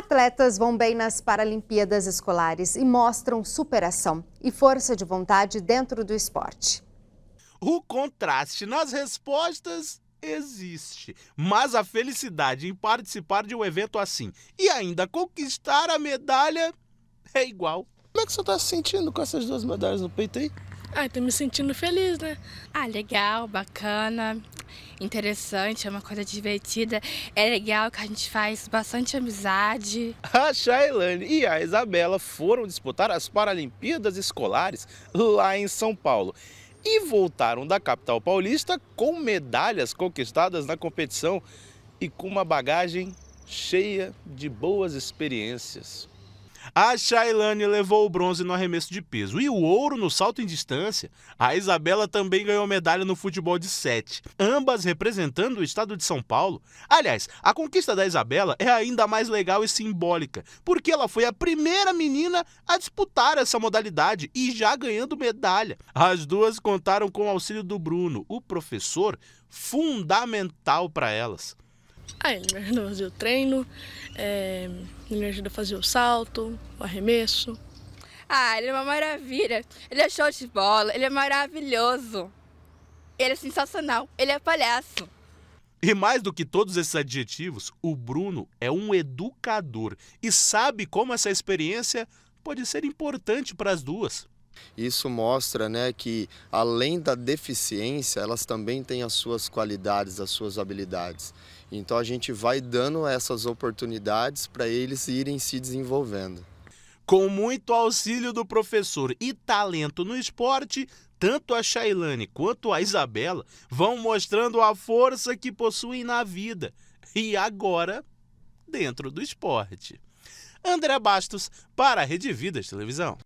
Atletas vão bem nas Paralimpíadas Escolares e mostram superação e força de vontade dentro do esporte. O contraste nas respostas existe, mas a felicidade em participar de um evento assim e ainda conquistar a medalha é igual. Como é que você está se sentindo com essas duas medalhas no peito aí? Ah, tô me sentindo feliz, né? Ah, legal, bacana interessante, é uma coisa divertida, é legal que a gente faz bastante amizade. A Shailane e a Isabela foram disputar as Paralimpíadas Escolares lá em São Paulo e voltaram da capital paulista com medalhas conquistadas na competição e com uma bagagem cheia de boas experiências. A Shailane levou o bronze no arremesso de peso e o ouro no salto em distância. A Isabela também ganhou medalha no futebol de sete, ambas representando o estado de São Paulo. Aliás, a conquista da Isabela é ainda mais legal e simbólica, porque ela foi a primeira menina a disputar essa modalidade e já ganhando medalha. As duas contaram com o auxílio do Bruno, o professor fundamental para elas. Aí ah, ele me ajudou a fazer o treino, é, ele me ajudou a fazer o salto, o arremesso. Ah, ele é uma maravilha. Ele é show de bola, ele é maravilhoso. Ele é sensacional, ele é palhaço. E mais do que todos esses adjetivos, o Bruno é um educador e sabe como essa experiência pode ser importante para as duas. Isso mostra né, que, além da deficiência, elas também têm as suas qualidades, as suas habilidades. Então, a gente vai dando essas oportunidades para eles irem se desenvolvendo. Com muito auxílio do professor e talento no esporte, tanto a Shailane quanto a Isabela vão mostrando a força que possuem na vida e agora dentro do esporte. André Bastos, para a Rede Vidas Televisão.